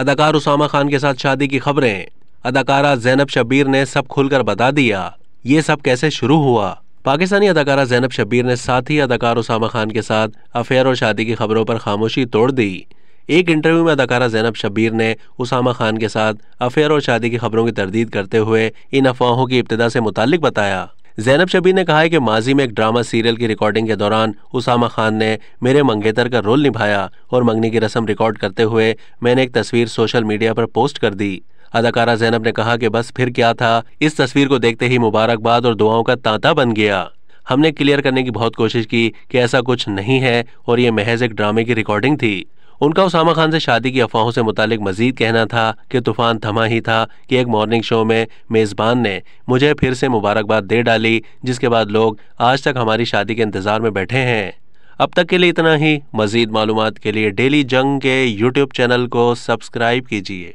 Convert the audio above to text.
अदाकार उसामा खान के साथ शादी की खबरें अदाकारा जैनब शबीर ने सब खुलकर बता दिया ये सब कैसे शुरू हुआ पाकिस्तानी अदाकारा जैनब शबीर ने साथ ही अदाकार उसामा खान के साथ अफेयर और शादी की खबरों पर खामोशी तोड़ दी एक इंटरव्यू में अदाकारा जैनब शबीर ने उसामा खान के साथ अफेयर और शादी की खबरों की तरदीद करते हुए इन अफवाहों की इब्तदा से मुतल बताया जैनब शबी ने कहा है कि माजी में एक ड्रामा सीरियल की रिकॉर्डिंग के दौरान उसामा खान ने मेरे मंगेतर का रोल निभाया और मंगनी की रस्म रिकॉर्ड करते हुए मैंने एक तस्वीर सोशल मीडिया पर पोस्ट कर दी अदाकारा जैनब ने कहा कि बस फिर क्या था इस तस्वीर को देखते ही मुबारकबाद और दुआओं का तांता बन गया हमने क्लियर करने की बहुत कोशिश की कि ऐसा कुछ नहीं है और ये महज एक ड्रामे की रिकॉर्डिंग थी उनका उसामा खान से शादी की अफवाहों से मुतालिक मजीद कहना था कि तूफान थमा ही था कि एक मॉर्निंग शो में मेज़बान ने मुझे फिर से मुबारकबाद दे डाली जिसके बाद लोग आज तक हमारी शादी के इंतज़ार में बैठे हैं अब तक के लिए इतना ही मज़ीद मालूम के लिए डेली जंग के यूट्यूब चैनल को सब्सक्राइब कीजिए